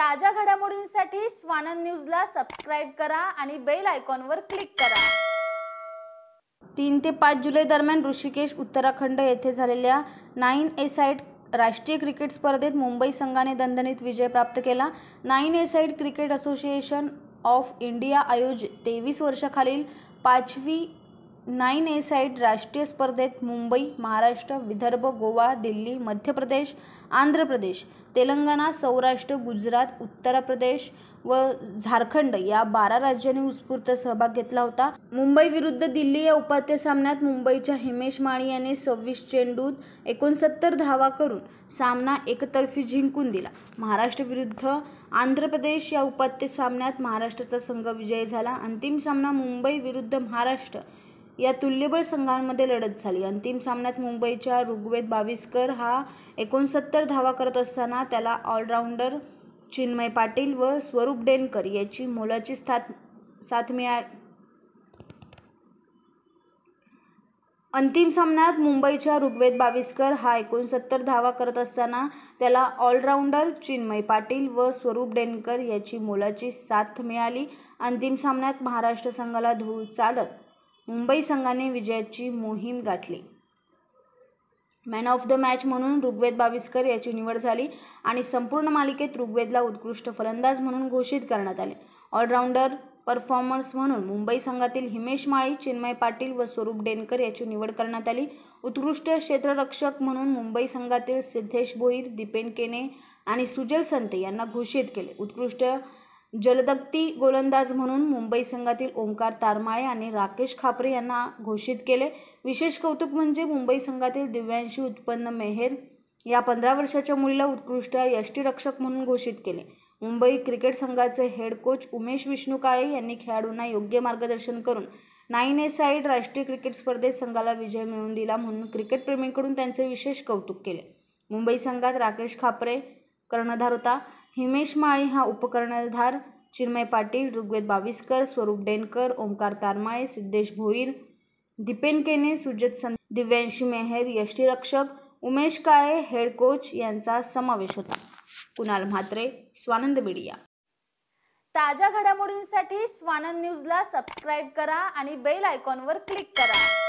ताज्या घडामोडींसाठी स्वानंद न्यूजला सबस्क्राईब करा आणि बेल आयकॉनवर क्लिक करा तीन ते पाच जुलै दरम्यान ऋषिकेश उत्तराखंड येथे झालेल्या नाईन ए साईड राष्ट्रीय क्रिकेट स्पर्धेत मुंबई संघाने दणदणीत विजय प्राप्त केला nine a side cricket association of India आयोजित तेवीस वर्षाखालील पाचवी नाईन ए साईड राष्ट्रीय स्पर्धेत मुंबई महाराष्ट्र विदर्भ गोवा दिल्ली मध्य प्रदेश आंध्र प्रदेश तेलंगणा सौराष्ट्र गुजरात उत्तर प्रदेश व झारखंड या बारा राज्यांनी उत्स्फूर्त सहभाग घेतला होता मुंबई विरुद्ध दिल्ली या उपात्य सामन्यात मुंबईच्या हिमेश माळी याने सव्वीस चेंडूत एकोणसत्तर धावा करून सामना एकतर्फी जिंकून दिला महाराष्ट्र विरुद्ध आंध्र प्रदेश या उपात्य सामन्यात महाराष्ट्राचा संघ विजयी झाला अंतिम सामना मुंबई विरुद्ध महाराष्ट्र या तुल्यबळ संघांमध्ये लढत झाली अंतिम सामन्यात मुंबईच्या ऋग्वेद बावीसकर हा एकोणसत्तर धावा करत असताना त्याला ऑलराऊंडर चिन्मय पाटील व स्वरूप डेनकर याची मोलाची साथ साथ मिळा अंतिम सामन्यात मुंबईच्या ऋग्वेद बावीसकर हा एकोणसत्तर धावा करत असताना त्याला ऑलराऊंडर चिन्मय पाटील व स्वरूप डेनकर याची मोलाची साथ मिळाली अंतिम सामन्यात महाराष्ट्र संघाला धूळ चालत मुंबई संघाने विजयाची मोहीम गाठली मॅन ऑफ द मॅच म्हणून ऋग्वेद बाविस्कर याची निवड झाली आणि संपूर्ण मालिकेत ऋग्वेदला उत्कृष्ट फलंदाज म्हणून घोषित करण्यात आले ऑलराऊंडर परफॉर्मन्स म्हणून मुंबई संघातील हिमेश माळी चिन्मय पाटील व स्वरूप डेनकर याची निवड करण्यात आली उत्कृष्ट क्षेत्ररक्षक म्हणून मुंबई संघातील सिद्धेश भोईर दिपेन केने आणि सुजल संत यांना घोषित केले उत्कृष्ट जलदगती गोलंदाज म्हणून मुंबई संघातील ओंकार तारमाळे आणि राकेश खापरे यांना घोषित केले विशेष कौतुक म्हणजे मुंबई संघातील दिव्यांशी उत्पन्न मेहेर या पंधरा वर्षाच्या मुलीला उत्कृष्ट यष्टीरक्षक म्हणून घोषित केले मुंबई क्रिकेट संघाचे हेड कोच उमेश विष्णू काळे यांनी खेळाडूंना योग्य मार्गदर्शन करून नाईन ए साईड राष्ट्रीय क्रिकेट स्पर्धेत संघाला विजय मिळवून दिला म्हणून क्रिकेटप्रेमींकडून त्यांचे विशेष कौतुक केले मुंबई संघात राकेश खापरे कर्णधार होता हिमेश माळी हा उपकर्णधार चिन्मय पाटील ऋग्वेद बाविस्कर स्वरूप डेनकर ओमकार तारमाळे सिद्धेश भोईर दिपेन केने सुजित सं दिव्यांशी मेहेर यष्टीरक्षक उमेश काळे हेड कोच यांचा समावेश होता कुणाल म्हात्रे स्वानंद मीडिया ताज्या घडामोडींसाठी स्वानंद न्यूजला सबस्क्राईब करा आणि बेल आयकॉनवर क्लिक करा